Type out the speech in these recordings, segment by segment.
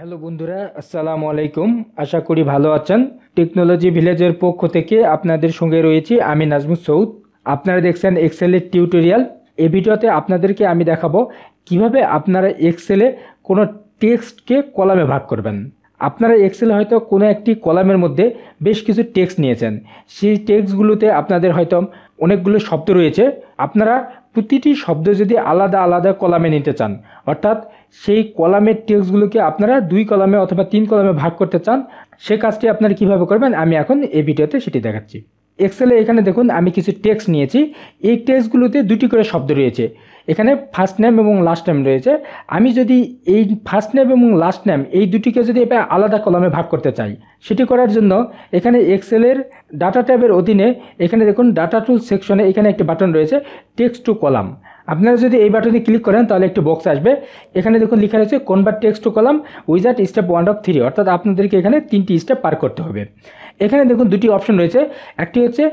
Hello বন্ধুরা আসসালামু আলাইকুম আশা করি ভালো আছেন টেকনোলজি ভিলেজের পক্ষ থেকে আপনাদের সঙ্গে রয়েছি আমি নাজমুল সৌদ আপনারা দেখছেন এক্সেলের টিউটোরিয়াল এই ভিডিওতে আপনাদেরকে আমি দেখাবো কিভাবে আপনারা এক্সেলে কোনো টেক্সটকে কলামে ভাগ করবেন আপনারা এক্সেলে হয়তো কোনো একটি কলামের মধ্যে বেশ কিছু টেক্সট নিয়েছেন সেই টেক্সটগুলোতে আপনাদের হয়তো অনেকগুলো শব্দ রয়েছে আপনারা প্রতিটি শব্দ যদি আলাদা আলাদা কলামে নিতে চান অর্থাৎ সেই কলামের টেক্সটগুলোকে আপনারা দুই কলামে অথবা তিন কলামে ভাগ করতে চান সে কাজটি আপনারা কিভাবে করবেন আমি এখন এই ভিডিওতে সেটি দেখাচ্ছি এক্সেলে এখানে দেখুন আমি কিছু টেক্সট নিয়েছি এই টেক্সটগুলোতে দুটি করে শব্দ রয়েছে এখানে ফার্স্ট নেম এবং লাস্ট নেম রয়েছে আমি যদি এই ফার্স্ট নেম এবং লাস্ট নেম এই দুটিকে যদি এবার আলাদা কলমে ভাগ করতে চাই সেটি করার জন্য এখানে এক্সেলের ডাটা ট্যাবের অধীনে এখানে দেখুন ডাটা টুল সেকশনে এখানে একটি বাটন রয়েছে টেক্সট টু কলাম আপনারা যদি এই বাটনে ক্লিক করেন তাহলে একটি বক্স আসবে এখানে দেখুন লেখা রয়েছে convert text to column wizard step one of three অর্থাৎ আপনাদেরকে এখানে তিনটি স্টেপ পার করতে হবে এখানে দেখুন দুটি অপশন রয়েছে একটি হচ্ছে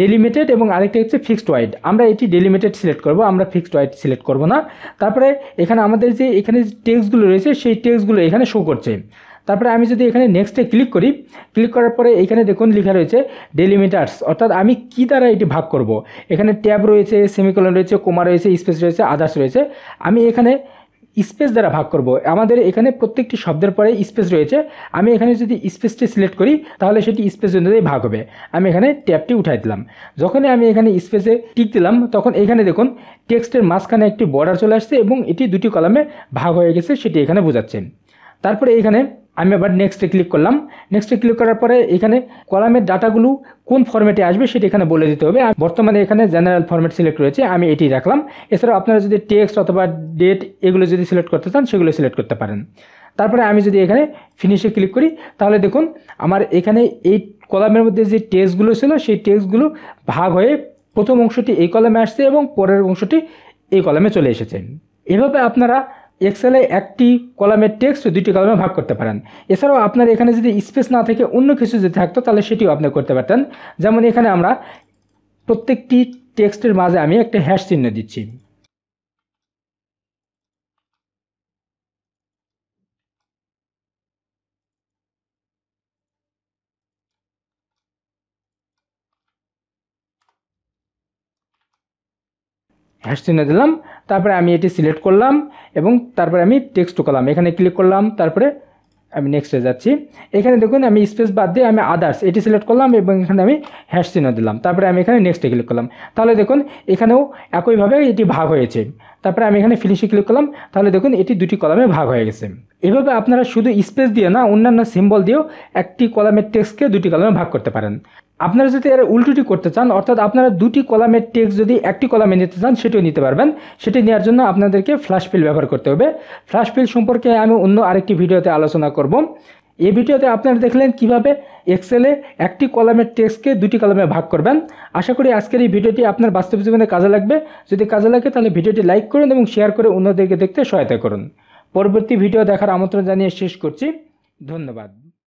ডেলিমিটেড এবং আরেকটি হচ্ছে ফিক্সড ওয়াইড আমরা এটি ডেলিমিটেড সিলেক্ট করব আমরা ফিক্সড ওয়াইড সিলেক্ট করব না তারপরে এখানে আমাদের যে এখানে যে টেক্সটগুলো রয়েছে সেই টেক্সটগুলো এখানে শো করছে তারপরে আমি যদি এখানে নেক্সটে ক্লিক করি ক্লিক করার পরে এখানে দেখুন লেখা রয়েছে ডেলিমিটার্স অর্থাৎ আমি কি দ্বারা এটি ভাগ করব। এখানে ট্যাব রয়েছে সেমিকলন রয়েছে কোমা রয়েছে স্পেস রয়েছে আদার্স রয়েছে আমি এখানে স্পেস দ্বারা ভাগ করব আমাদের এখানে প্রত্যেকটি শব্দের পরে স্পেস রয়েছে আমি এখানে যদি স্পেসটি সিলেক্ট করি তাহলে সেটি স্পেস অনুযায়ী ভাগ হবে আমি এখানে ট্যাবটি উঠাই দিলাম যখনই আমি এখানে স্পেসে টিক দিলাম তখন এখানে দেখুন টেক্সটের মাঝখানে একটি বর্ডার চলে আসছে এবং এটি দুটি কলামে ভাগ হয়ে গেছে সেটি এখানে বোঝাচ্ছেন তারপরে এখানে আমি আবার নেক্সটে ক্লিক করলাম নেক্সটে ক্লিক করার পরে এখানে কলামের ডাটাগুলো কোন ফর্মেটে আসবে সেটা এখানে বলে দিতে হবে বর্তমানে এখানে জেনারেল ফর্মেট সিলেক্ট রয়েছে আমি এটি রাখলাম এছাড়াও আপনারা যদি টেক্সট অথবা ডেট এগুলো যদি সিলেক্ট করতে চান সেগুলো সিলেক্ট করতে পারেন তারপরে আমি যদি এখানে ফিনিশে ক্লিক করি তাহলে দেখুন আমার এখানে এই কলামের মধ্যে যে টেক্সটগুলো ছিল সেই টেক্সটগুলো ভাগ হয়ে প্রথম অংশটি এই কলামে আসছে এবং পরের অংশটি এই কলামে চলে এসেছে এভাবে আপনারা এক্সেলে একটি কলামের টেক্সট দুটি কলামে ভাগ করতে পারেন এছাড়াও আপনার এখানে যদি স্পেস না থেকে অন্য কিছু যদি থাকতো তাহলে সেটিও আপনি করতে পারতেন যেমন এখানে আমরা প্রত্যেকটি টেক্সটের মাঝে আমি একটা হ্যাশ চিহ্ন দিচ্ছি হ্যাশ চিহ্ন দিলাম তারপরে আমি এটি সিলেক্ট করলাম এবং তারপরে আমি টেক্সট কলাম এখানে ক্লিক করলাম তারপরে আমি নেক্সটে যাচ্ছি এখানে দেখুন আমি স্পেস বাদ দিয়ে আমি আদার্স এটি সিলেক্ট করলাম এবং এখানে আমি হ্যাশ চিহ্ন দিলাম তারপরে আমি এখানে নেক্সটে ক্লিক করলাম তাহলে দেখুন এখানেও একইভাবে এটি ভাগ হয়েছে তারপরে আমি এখানে ফিনিশে ক্লিক করলাম তাহলে দেখুন এটি দুটি কলামে ভাগ হয়ে গেছে এভাবে আপনারা শুধু স্পেস দিয়ে না অন্যান্য সিম্বল দিয়েও একটি কলামের টেক্সটকে দুটি কলামে ভাগ করতে পারেন আপনারা যদি এর উল্টোটি করতে চান অর্থাৎ আপনারা দুটি কলামের টেক্স যদি একটি কলামে নিতে চান সেটিও নিতে পারবেন সেটি নেওয়ার জন্য আপনাদেরকে ফ্ল্যাশ ফিল ব্যবহার করতে হবে ফ্ল্যাশ ফিল সম্পর্কে আমি অন্য আরেকটি ভিডিওতে আলোচনা করব এই ভিডিওতে আপনারা দেখলেন কিভাবে এক্সেলে একটি কলামের টেক্সকে দুটি কলামে ভাগ করবেন আশা করি আজকের এই ভিডিওটি আপনার বাস্তব জীবনে কাজে লাগবে যদি কাজে লাগে তাহলে ভিডিওটি লাইক করুন এবং শেয়ার করে অন্যদেরকে দেখতে সহায়তা করুন পরবর্তী ভিডিও দেখার আমন্ত্রণ জানিয়ে শেষ করছি ধন্যবাদ